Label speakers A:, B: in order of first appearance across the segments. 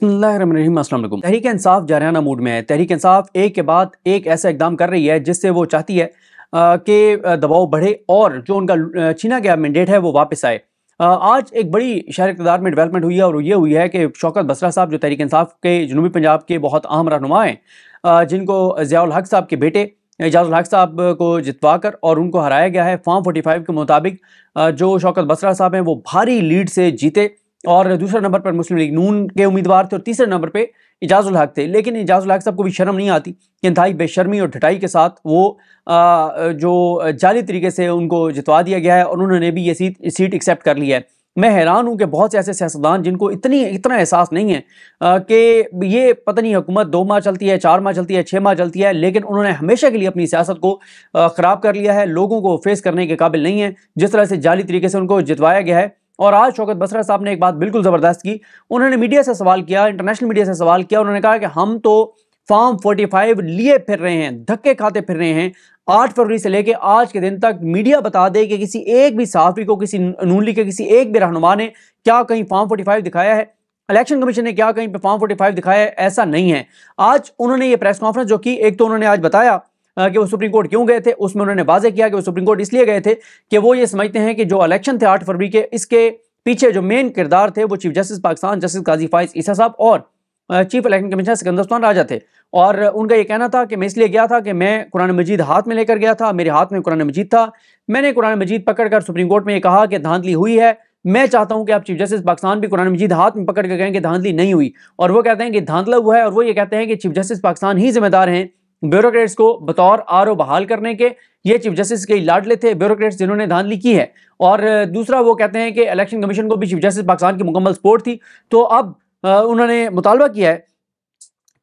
A: बिस्मिल्लाम तहरीक इंसाफ जारहाना mood में है तहरीक इंसाफ एक के बाद एक ऐसा इकदाम कर रही है जिससे वो चाहती है कि दबाव बढ़े और जो उनका छीना गया मैंडेट है वो वापस आए आज एक बड़ी शहर इकतदार में डेवलपमेंट हुई है और ये हुई है कि शौकत बसरा साहब जो तहरीक इंसाफ के जनूबी पंजाब के बहुत अहम रहनुमा हैं जिनको ज़ियाल हक साहब के बेटे एजाजुल हक साहब को जितवा कर और उनको हराया गया है फॉर्म 45 के मुताबिक जो शौकत बसरा साहब हैं वो भारी लीड से जीते और दूसरे नंबर पर मुस्लिम लीग नून के उम्मीदवार थे और तीसरे नंबर पर एजाजुल हक थे लेकिन एजाजुल हक साहब को भी शर्म नहीं आती कि इंतहाई बेशर्मी और ढटाई के साथ वो आ, जो जाली तरीके से उनको जितवा दिया गया है और उन्होंने भी ये सीट सीट एक्सेप्ट कर ली है मैं हैरान हूँ कि बहुत से ऐसे सियासतदान जिनको इतनी इतना एहसास नहीं है कि ये पता नहीं हुकूमत दो माह चलती है चार माह चलती है छः माह चलती है लेकिन उन्होंने हमेशा के लिए अपनी सियासत को ख़राब कर लिया है लोगों को फेस करने के काबिल नहीं है जिस तरह से जाली तरीके से उनको जितवाया गया है और आज शौकत बसरा साहब ने एक बात बिल्कुल ज़बरदस्त की उन्होंने मीडिया से सवाल किया इंटरनेशनल मीडिया से सवाल किया उन्होंने कहा कि हम तो फॉर्म 45 लिए फिर रहे हैं धक्के खाते फिर रहे हैं आठ फरवरी से लेकर आज के दिन तक मीडिया बता दे कि किसी एक भी साफी को किसी नूली के किसी एक भी रहनुमा ने क्या कहीं फॉर्म फोर्टी दिखाया है इलेक्शन कमीशन ने क्या कहीं पर फॉर्म फोर्टी दिखाया है ऐसा नहीं है आज उन्होंने ये प्रेस कॉन्फ्रेंस जो की एक तो उन्होंने आज बताया कि वो सुप्रीम कोर्ट क्यों गए थे उसमें उन्होंने वाजे किया कि वो सुप्रीम कोर्ट इसलिए गए थे कि वो ये समझते हैं कि जो इलेक्शन थे आठ फरवरी के इसके पीछे जो मेन किरदार थे वो chief justice Pakistan justice Qazi Faez Isa साहब और चीफ इलेक्शन कमिश्नर सिकंदरस्तान राजा थे और उनका ये कहना था कि मैं इसलिए गया था कि मैं कुरान मजीद हाथ में लेकर गया था मेरे हाथ में कुरान मजीद था मैंने कुरान मजीद पकड़कर सुप्रीम कोर्ट में ये कहा कि धांधली हुई है मैं चाहता हूं कि आप चीफ जस्टिस पाकिस्तान भी कुरान मजीद हाथ में पकड़ कर कहें कि धांधली नहीं हुई और वो कहते हैं कि धांधला हुआ है और वो ये कहते हैं कि चीफ जस्टिस पाकिस्तान ही जिम्मेदार हैं ब्यूरोक्रेट्स को बतौर आर बहाल करने के ये चीफ जस्टिस के लाडले थे ब्यूरोक्रेट्स जिन्होंने धांधली की है और दूसरा वो कहते हैं कि इलेक्शन कमीशन को भी चीफ जस्टिस पाकिस्तान की मुकम्मल सपोर्ट थी तो अब उन्होंने मुतालबा किया है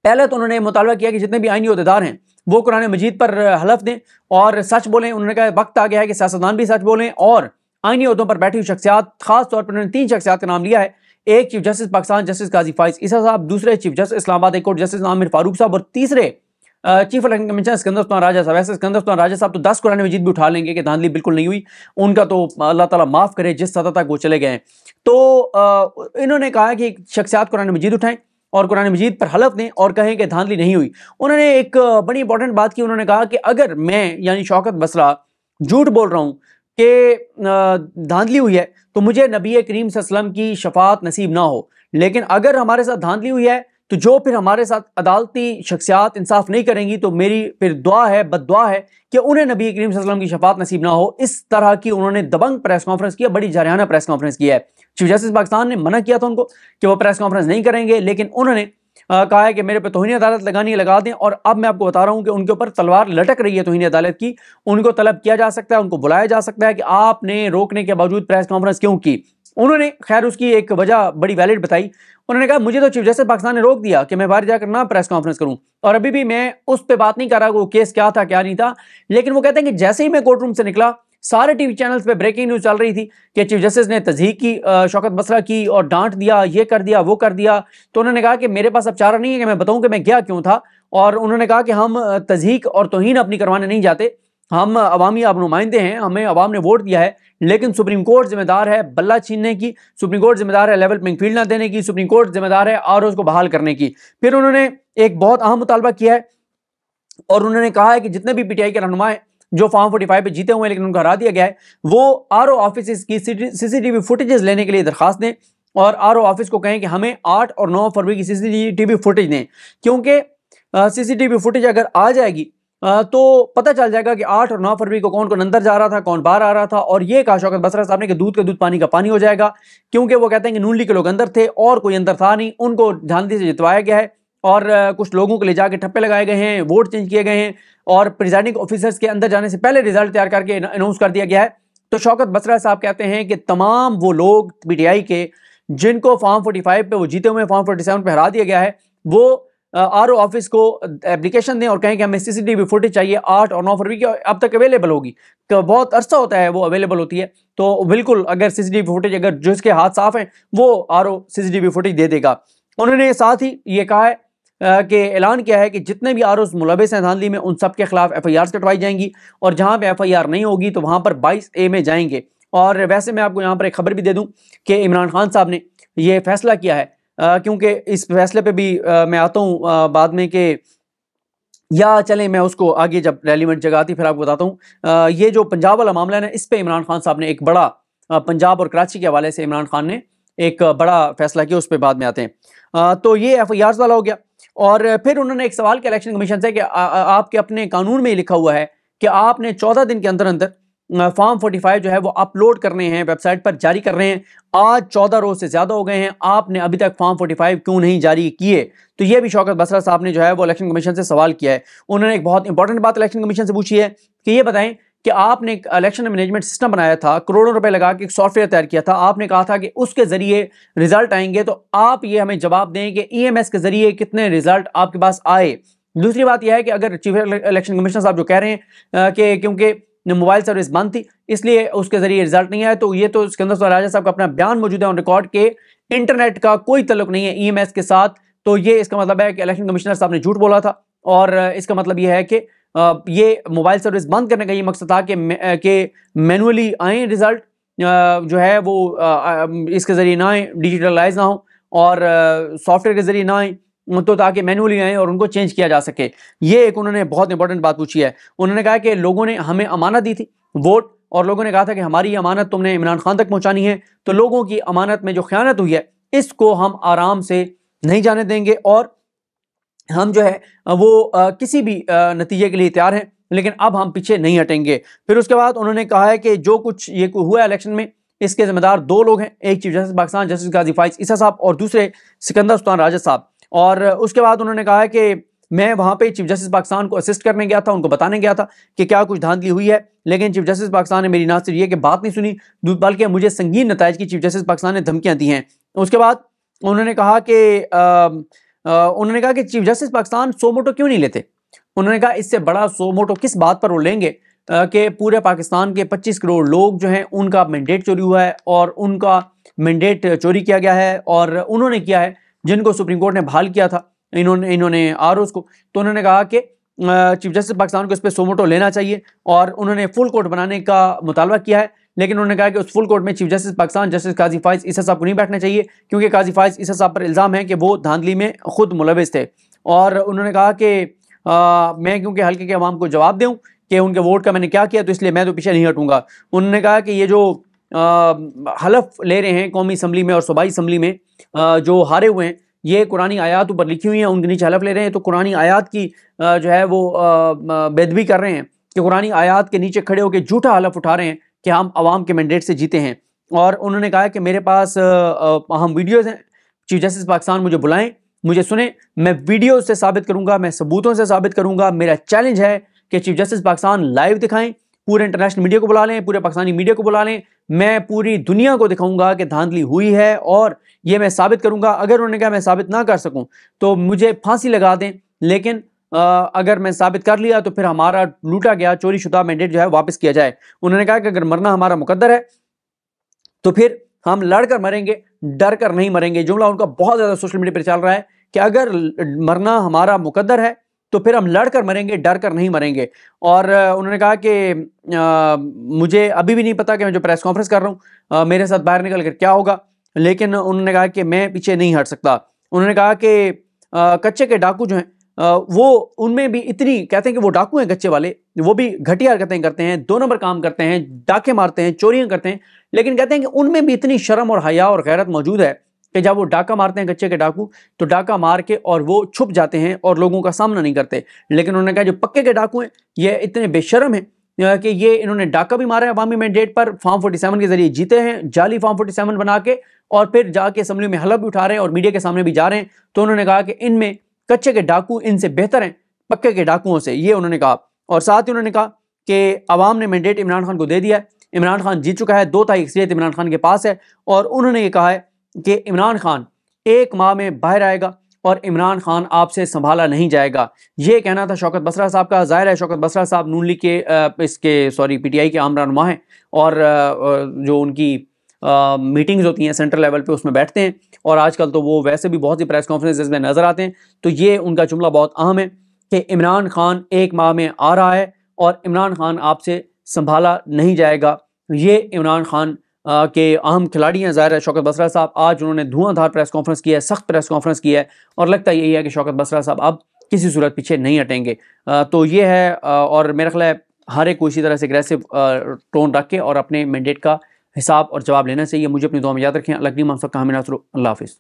A: पहले तो उन्होंने मुतालबा किया कि जितने भी आइनी अहदेदार हैं वो कुरान मजीद पर हलफ दें और सच बोलें उन्होंने कहा वक्त आ गया है कि सियासतदान भी सच बोलें और आइनी अहदों पर बैठी हुई शख्सियात खास तौर पर उन्होंने तीन शख्सियात का नाम लिया है एक chief justice Pakistan justice Qazi Faez Isa साहब दूसरे chief justice Islamabad court justice Aamir Farooq साहब और तीसरे chief election commission Sikandar Usman Raja साहब ऐसे सिकंदर उस्मान राजा साहब तो दस कुरान मजीद भी उठा लेंगे कि धांधली बिल्कुल नहीं हुई उनका तो अल्लाह ताला माफ़ करे जिस सतह तक वो चले गए तो इन्होंने कहा कि शख्सियात कुरान मजीद उठाएं और कुरान मजीद पर हलफ दें और कहें कि धांधली नहीं हुई उन्होंने एक बड़ी इंपॉर्टेंट बात की उन्होंने कहा कि अगर मैं यानी शौकत बसरा झूठ बोल रहा हूँ कि धांधली हुई है तो मुझे नबी करीम की शफात नसीब ना हो लेकिन अगर हमारे साथ धांधली हुई है तो जो फिर हमारे साथ अदालती शख्सियात इंसाफ नहीं करेंगी तो मेरी फिर दुआ है बददुआ है कि उन्हें नबी करीम वसल्लम की शफात नसीब ना हो इस तरह की उन्होंने दबंग प्रेस कॉन्फ्रेंस किया बड़ी जारहाना प्रेस कॉन्फ्रेंस किया है चीफ जस्टिस पाकिस्तान ने मना किया था उनको कि वो प्रेस कॉन्फ्रेंस नहीं करेंगे लेकिन उन्होंने कहा है कि मेरे पे तोहनी अदालत लगानी लगा दें और अब मैं आपको बता रहा हूँ कि उनके ऊपर तलवार लटक रही है तोहनी अदालत की उनको तलब किया जा सकता है उनको बुलाया जा सकता है कि आपने रोकने के बावजूद प्रेस कॉन्फ्रेंस क्यों की उन्होंने खैर उसकी एक वजह बड़ी वैलिड बताई उन्होंने कहा मुझे तो चीफ जस्टिस पाकिस्तान ने रोक दिया कि मैं बाहर जाकर ना प्रेस कॉन्फ्रेंस करूं और अभी भी मैं उस पर बात नहीं कर रहा वो केस क्या था क्या नहीं था लेकिन वो कहते हैं कि जैसे ही मैं कोर्ट रूम से निकला सारे टीवी चैनल्स पे ब्रेकिंग न्यूज चल रही थी कि चीफ जस्टिस ने तजी की शौकत मसला की और डांट दिया ये कर दिया वो कर दिया तो उन्होंने कहा कि मेरे पास अब चारा नहीं है कि मैं बताऊं कि मैं गया क्यों था और उन्होंने कहा कि हम तजीक और तोहन अपनी करवाने नहीं जाते हम अवामी आप नुमाइंदे हैं हमें अवाम ने वोट दिया है लेकिन सुप्रीम कोर्ट जिम्मेदार है बल्ला छीनने की सुप्रीम कोर्ट जिम्मेदार है लेवल प्लेइंग फील्ड ना देने की सुप्रीम कोर्ट जिम्मेदार है आर को बहाल करने की फिर उन्होंने एक बहुत अहम मुतालबा किया है और उन्होंने कहा है कि जितने भी पीटीआई के रहनुमा हैं जो फॉर्म फोर्टी फाइव पर जीते हुए हैं लेकिन उनको हरा दिया गया है वो आर ओ ऑफिस की सीसीटीवी फुटेजेस लेने के लिए दरखास्त दें और आर ओ ऑफिस को कहें कि हमें आठ और नौ फरवरी की सीसीटीवी फुटेज दें क्योंकि सीसीटीवी फुटेज अगर आ जाएगी तो पता चल जाएगा कि आठ और नौ फरवरी को कौन कौन अंदर जा रहा था कौन बाहर आ रहा था और ये कहा शौकत बसरा साहब ने कि दूध का दूध पानी का पानी हो जाएगा क्योंकि वो कहते हैं कि नूनली के लोग अंदर थे और कोई अंदर था नहीं उनको झांदी से जितवाया गया है और कुछ लोगों को ले जाके ठप्पे लगाए गए हैं वोट चेंज किए गए हैं और प्रिजाइडिंग ऑफिसर्स के अंदर जाने से पहले रिजल्ट तैयार करके अनाउंस कर दिया गया है तो शौकत बसरा साहब कहते हैं कि तमाम वो लोग पी के जिनको फॉर्म फोर्टी पे वो जीते हुए फॉर्म फोर्टी पे हरा दिया गया है वो आर ऑफिस को एप्लीकेशन दें और कहें कि हमें सीसीटीवी फुटेज चाहिए और ऑन ऑफर भी अब तक अवेलेबल होगी तो बहुत अरसा होता है वो अवेलेबल होती है तो बिल्कुल अगर सीसीटीवी फुटेज अगर जो इसके हाथ साफ हैं वो आर ओ सीसीटीवी फुटेज दे देगा उन्होंने साथ ही ये कहा है कि ऐलान किया है कि जितने भी आर ओज मुलविस हैं धांधली में उन सब के खिलाफ एफ आई आर कटवाई जाएंगी और जहाँ पर एफ आई आर नहीं होगी तो वहाँ पर बाईस ए में जाएंगे और वैसे मैं आपको यहाँ पर एक खबर भी दे दूँ कि इमरान खान साहब ने ये फैसला किया है क्योंकि इस फैसले पे भी आ, मैं आता हूँ बाद में कि या चले मैं उसको आगे जब रेलिवेंट जगह आती फिर आपको बताता हूँ ये जो पंजाब वाला मामला है ना इस पर इमरान खान साहब ने एक बड़ा पंजाब और कराची के हवाले से इमरान खान ने एक बड़ा फैसला किया उस पर बाद में आते हैं तो ये एफ आई वाला हो गया और फिर उन्होंने एक सवाल किया इलेक्शन कमीशन से कि आ, आ, आपके अपने कानून में लिखा हुआ है कि आपने चौदह दिन के अंदर अंदर फॉर्म फाइव जो है वो अपलोड करने हैं वेबसाइट पर जारी कर रहे हैं आज चौदह रोज से ज़्यादा हो गए हैं आपने अभी तक फॉर्म फोर्टी फाइव क्यों नहीं जारी किए तो ये भी शौकत बसरा साहब ने जो है वो इलेक्शन कमीशन से सवाल किया है उन्होंने एक बहुत इंपॉर्टेंट बात इलेक्शन कमीशन से पूछी है कि ये बताएं कि आपने एक इलेक्शन मैनेजमेंट सिस्टम बनाया था करोड़ों रुपए लगा के एक सॉफ्टवेयर तैयार किया था आपने कहा था कि उसके ज़रिए रिजल्ट आएंगे तो आप ये हमें जवाब दें कि ईएमएस e के ज़रिए कितने रिजल्ट आपके पास आए दूसरी बात यह है कि अगर चीफ इलेक्शन कमिश्नर साहब जो कह रहे हैं कि क्योंकि मोबाइल सर्विस बंद थी इसलिए उसके जरिए रिजल्ट नहीं आया तो ये तो सिकंदर अंदर राजा साहब का अपना बयान मौजूद है ऑन रिकॉर्ड के इंटरनेट का कोई तल्लुक नहीं है ईएमएस e के साथ तो ये इसका मतलब है कि इलेक्शन कमिश्नर साहब ने झूठ बोला था और इसका मतलब यह है कि ये मोबाइल सर्विस बंद करने का ये मकसद था कि मैनुअली आए रिज़ल्ट जो है वो इसके ज़रिए ना आए डिजिटलाइज ना हो और सॉफ्टवेयर के ज़रिए ना आए तो ताकि मैनुअली आए और उनको चेंज किया जा सके ये एक उन्होंने बहुत इंपॉर्टेंट बात पूछी है उन्होंने कहा कि लोगों ने हमें अमानत दी थी वोट और लोगों ने कहा था कि हमारी अमानत तुमने इमरान खान तक पहुँचानी है तो लोगों की अमानत में जो ख्यानत हुई है इसको हम आराम से नहीं जाने देंगे और हम जो है वो किसी भी नतीजे के लिए तैयार हैं लेकिन अब हम पीछे नहीं हटेंगे फिर उसके बाद उन्होंने कहा है कि जो कुछ ये हुआ इलेक्शन में इसके जिम्मेदार दो लोग हैं एक chief justice Pakistan justice Qazi Faez Isa साहब और दूसरे सिकंदर सुल्तान राजा साहब और उसके बाद उन्होंने कहा कि मैं वहाँ पे चीफ जस्टिस पाकिस्तान को असिस्ट करने गया था उनको बताने गया था कि क्या कुछ धांधली हुई है लेकिन चीफ जस्टिस पाकिस्तान ने मेरी ना सिर्फ ये कि बात नहीं सुनी बल्कि मुझे संगीन नतज की चीफ जस्टिस पाकिस्तान ने धमकियाँ दी हैं उसके बाद उन्होंने कहा कि उन्होंने कहा कि chief justice Pakistan suo motu क्यों नहीं लेते उन्होंने कहा इससे बड़ा सो मोटो किस बात पर वो लेंगे कि पूरे पाकिस्तान के पच्चीस करोड़ लोग जो हैं उनका मैंडेट चोरी हुआ है और उनका मैंडेट चोरी किया गया है और उन्होंने किया है जिनको सुप्रीम कोर्ट ने बहाल किया था इन्होंने इन्होंने आर को तो उन्होंने कहा कि चीफ जस्टिस पाकिस्तान को इस पर सोमोटो लेना चाहिए और उन्होंने फुल कोर्ट बनाने का मुतालबा किया है लेकिन उन्होंने कहा कि उस फुल कोर्ट में chief justice Pakistan justice Qazi Faez Isa साहब को नहीं बैठना चाहिए क्योंकि काजी फाइज ईसा साहब पर इल्ज़ाम है कि वो धांधली में खुद मुलविस थे और उन्होंने कहा कि मैं क्योंकि हल्के के अवाम को जवाब दूँ कि उनके वोट का मैंने क्या किया तो इसलिए मैं तो पीछे नहीं हटूंगा उन्होंने कहा कि ये जो हलफ ले रहे हैं कौमी इसम्बली में और सूबाई इसम्बली में जो हारे हुए हैं ये कुरानी आयात ऊपर लिखी हुई हैं उनके नीचे हलफ ले रहे हैं तो कुरानी आयात की जो है वो बेदबी कर रहे हैं कि कुरानी आयात के नीचे खड़े होकर झूठा हलफ उठा रहे हैं कि हम आवाम के मैंडेट से जीते हैं और उन्होंने कहा कि मेरे पास अहम वीडियोज़ हैं चीफ जस्टिस पाकिस्तान मुझे बुलाएं मुझे सुने मैं वीडियो से साबित करूंगा मैं सबूतों से साबित करूंगा मेरा चैलेंज है कि चीफ जस्टिस पाकिस्तान लाइव दिखाएं पूरे इंटरनेशनल मीडिया को बुला लें पूरे पाकिस्तानी मीडिया को बुला लें मैं पूरी दुनिया को दिखाऊंगा कि धांधली हुई है और ये मैं साबित करूंगा अगर उन्होंने कहा मैं साबित ना कर सकूं तो मुझे फांसी लगा दें लेकिन आ, अगर मैं साबित कर लिया तो फिर हमारा लूटा गया चोरी शुदा मैंडेट जो है वापस किया जाए उन्होंने कहा कि अगर मरना हमारा मुकदर है तो फिर हम लड़कर मरेंगे डर कर नहीं मरेंगे जुमला उनका बहुत ज़्यादा सोशल मीडिया पर चल रहा है कि अगर मरना हमारा मुकदर है तो फिर हम लड़ कर मरेंगे डर कर नहीं मरेंगे और उन्होंने कहा कि मुझे अभी भी नहीं पता कि मैं जो प्रेस कॉन्फ्रेंस कर रहा हूँ मेरे साथ बाहर निकल कर क्या होगा लेकिन उन्होंने कहा कि मैं पीछे नहीं हट सकता उन्होंने कहा कि कच्चे के डाकू जो हैं वो उनमें भी इतनी कहते हैं कि वो डाकू हैं कच्चे वाले वो भी घटिया हरकतें करते हैं दो नंबर काम करते हैं डाके मारते हैं चोरियाँ करते हैं लेकिन कहते हैं कि उनमें भी इतनी शर्म और हया और गैरत मौजूद है कि जब वो डाका मारते हैं कच्चे के डाकू तो डाका मार के और वो छुप जाते हैं और लोगों का सामना नहीं करते लेकिन उन्होंने कहा जो पक्के के डाकू हैं ये इतने बेशरम हैं कि ये इन्होंने डाका भी मारा है अवामी मैंडेट पर फार्म 47 के जरिए जीते हैं जाली फोर्टी 47 बना के और फिर जाके असम्बली में हलफ भी उठा रहे हैं और मीडिया के सामने भी जा रहे हैं तो उन्होंने कहा कि इनमें कच्चे के डाकू इनसे बेहतर हैं पक्के के डाकुओं से ये उन्होंने कहा और साथ ही उन्होंने कहा कि अवाम ने मैंडेट इमरान खान को दे दिया है इमरान खान जीत चुका है दो तारीख अक्सरियत इमरान खान के पास है और उन्होंने ये कहा है कि इमरान खान एक माह में बाहर आएगा और इमरान खान आपसे संभाला नहीं जाएगा ये कहना था शौकत बसरा साहब का जाहिर है शौकत बसरा साहब नून लीग के इसके सॉरी पीटीआई के आम रनुमा हैं और जो उनकी मीटिंग्स होती हैं सेंट्रल लेवल पे उसमें बैठते हैं और आजकल तो वो वैसे भी बहुत सी प्रेस कॉन्फ्रेंसेज में नज़र आते हैं तो ये उनका जुमला बहुत अहम है कि इमरान खान एक माह में आ रहा है और इमरान खान आपसे संभाला नहीं जाएगा ये इमरान खान के अहम खिलाड़ी हैं ज़ाहिर है शौकत बसरा साहब आज उन्होंने धुआंधार प्रेस कॉन्फ्रेंस किया है सख्त प्रेस कॉन्फ्रेंस किया है और लगता यही है कि शौकत बसरा साहब अब किसी सूरत पीछे नहीं हटेंगे तो ये है और मेरा ख्याल है हर एक को इसी तरह से अग्रेसिव टोन रख के और अपने मैंडेट का हिसाब और जवाब लेना चाहिए मुझे अपनी दुआ में याद रखें अल्लाह हामिन अल्लाह हाफिज़